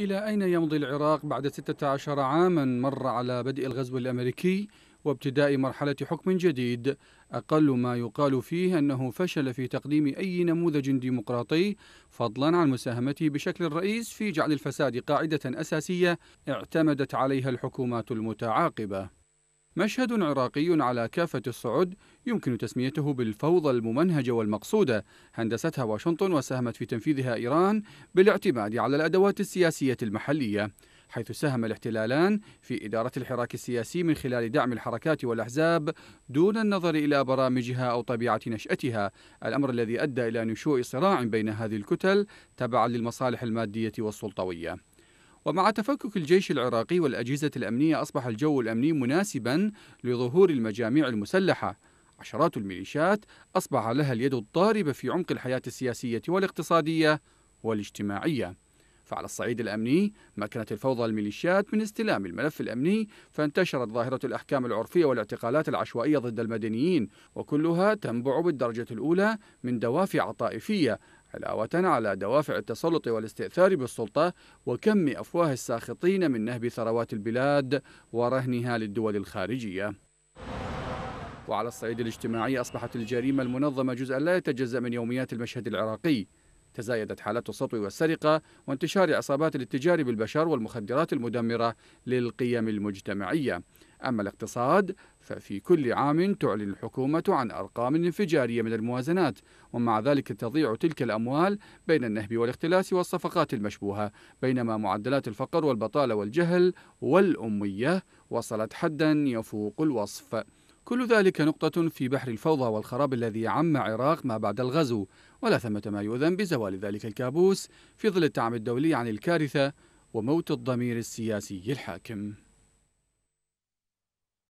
إلى أين يمضي العراق بعد 16 عاما مر على بدء الغزو الأمريكي وابتداء مرحلة حكم جديد أقل ما يقال فيه أنه فشل في تقديم أي نموذج ديمقراطي فضلا عن مساهمته بشكل الرئيس في جعل الفساد قاعدة أساسية اعتمدت عليها الحكومات المتعاقبة مشهد عراقي على كافة الصعد يمكن تسميته بالفوضى الممنهجة والمقصودة هندستها واشنطن وساهمت في تنفيذها إيران بالاعتماد على الأدوات السياسية المحلية حيث ساهم الاحتلالان في إدارة الحراك السياسي من خلال دعم الحركات والأحزاب دون النظر إلى برامجها أو طبيعة نشأتها الأمر الذي أدى إلى نشوء صراع بين هذه الكتل تبعا للمصالح المادية والسلطوية ومع تفكك الجيش العراقي والأجهزة الأمنية أصبح الجو الأمني مناسبا لظهور المجاميع المسلحة عشرات الميليشيات أصبح لها اليد الضاربة في عمق الحياة السياسية والاقتصادية والاجتماعية فعلى الصعيد الأمني مكنت الفوضى الميليشيات من استلام الملف الأمني فانتشرت ظاهرة الأحكام العرفية والاعتقالات العشوائية ضد المدنيين وكلها تنبع بالدرجة الأولى من دوافع طائفية علاوة على دوافع التسلط والاستئثار بالسلطة وكم أفواه الساخطين من نهب ثروات البلاد ورهنها للدول الخارجية وعلى الصعيد الاجتماعي أصبحت الجريمة المنظمة جزءا لا يتجزأ من يوميات المشهد العراقي تزايدت حالات السطو والسرقة وانتشار عصابات الاتجار بالبشر والمخدرات المدمرة للقيم المجتمعية أما الاقتصاد ففي كل عام تعلن الحكومة عن أرقام انفجارية من الموازنات ومع ذلك تضيع تلك الأموال بين النهب والاختلاس والصفقات المشبوهة بينما معدلات الفقر والبطالة والجهل والأمية وصلت حدا يفوق الوصف كل ذلك نقطة في بحر الفوضى والخراب الذي عم عراق ما بعد الغزو ولا ثمة ما يؤذن بزوال ذلك الكابوس في ظل الدعم الدولي عن الكارثة وموت الضمير السياسي الحاكم